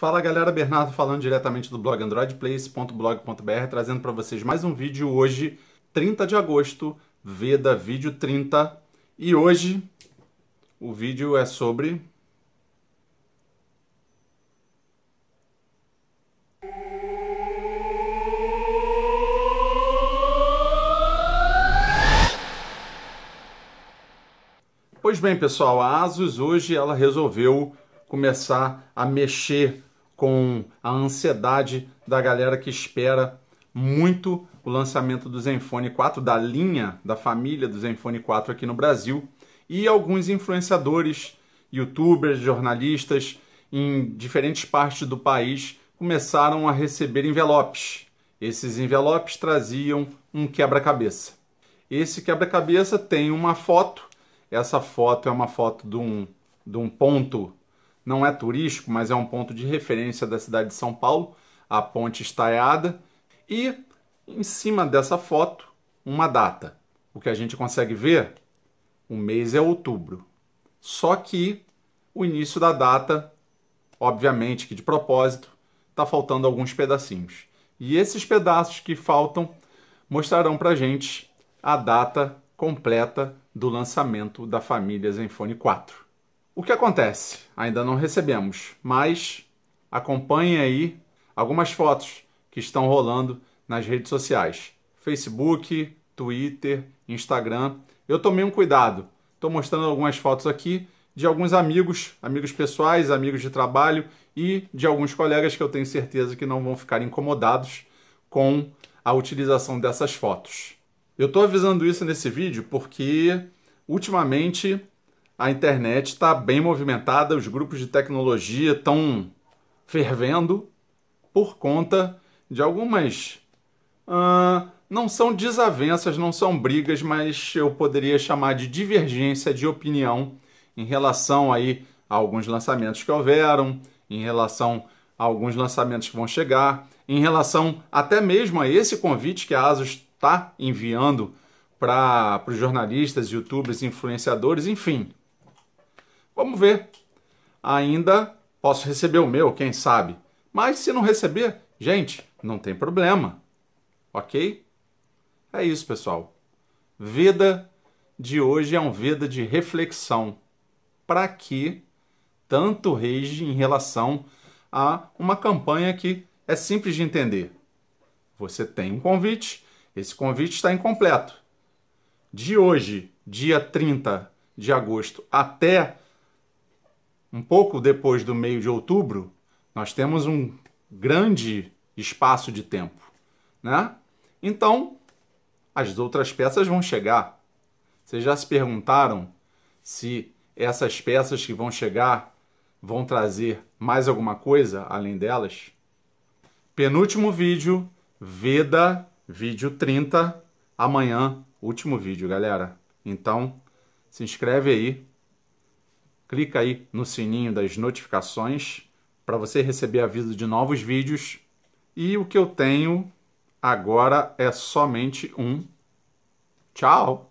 Fala galera, Bernardo falando diretamente do blog androidplace.blog.br, trazendo para vocês mais um vídeo hoje, 30 de agosto, Veda Vídeo 30. E hoje o vídeo é sobre Pois bem, pessoal, a Asus hoje ela resolveu começar a mexer com a ansiedade da galera que espera muito o lançamento do Zenfone 4, da linha, da família do Zenfone 4 aqui no Brasil, e alguns influenciadores, youtubers, jornalistas em diferentes partes do país começaram a receber envelopes. Esses envelopes traziam um quebra-cabeça. Esse quebra-cabeça tem uma foto, essa foto é uma foto de um, de um ponto não é turístico, mas é um ponto de referência da cidade de São Paulo, a ponte estaiada, e em cima dessa foto, uma data. O que a gente consegue ver? O mês é outubro. Só que o início da data, obviamente que de propósito, está faltando alguns pedacinhos. E esses pedaços que faltam mostrarão para gente a data completa do lançamento da família Zenfone 4. O que acontece? Ainda não recebemos, mas acompanhe aí algumas fotos que estão rolando nas redes sociais: Facebook, Twitter, Instagram. Eu tomei um cuidado. Estou mostrando algumas fotos aqui de alguns amigos, amigos pessoais, amigos de trabalho e de alguns colegas que eu tenho certeza que não vão ficar incomodados com a utilização dessas fotos. Eu estou avisando isso nesse vídeo porque ultimamente a internet está bem movimentada, os grupos de tecnologia estão fervendo por conta de algumas. Uh, não são desavenças, não são brigas, mas eu poderia chamar de divergência de opinião em relação aí a alguns lançamentos que houveram, em relação a alguns lançamentos que vão chegar, em relação até mesmo a esse convite que a ASUS está enviando para os jornalistas, youtubers, influenciadores, enfim. Vamos ver. Ainda posso receber o meu, quem sabe. Mas se não receber, gente, não tem problema. Ok? É isso, pessoal. Veda de hoje é um Veda de reflexão. Para que tanto rage em relação a uma campanha que é simples de entender? Você tem um convite, esse convite está incompleto. De hoje, dia 30 de agosto, até um pouco depois do meio de outubro, nós temos um grande espaço de tempo, né? Então, as outras peças vão chegar. Vocês já se perguntaram se essas peças que vão chegar vão trazer mais alguma coisa além delas? Penúltimo vídeo, Veda, vídeo 30, amanhã, último vídeo, galera. Então, se inscreve aí clica aí no sininho das notificações para você receber aviso de novos vídeos. E o que eu tenho agora é somente um. Tchau!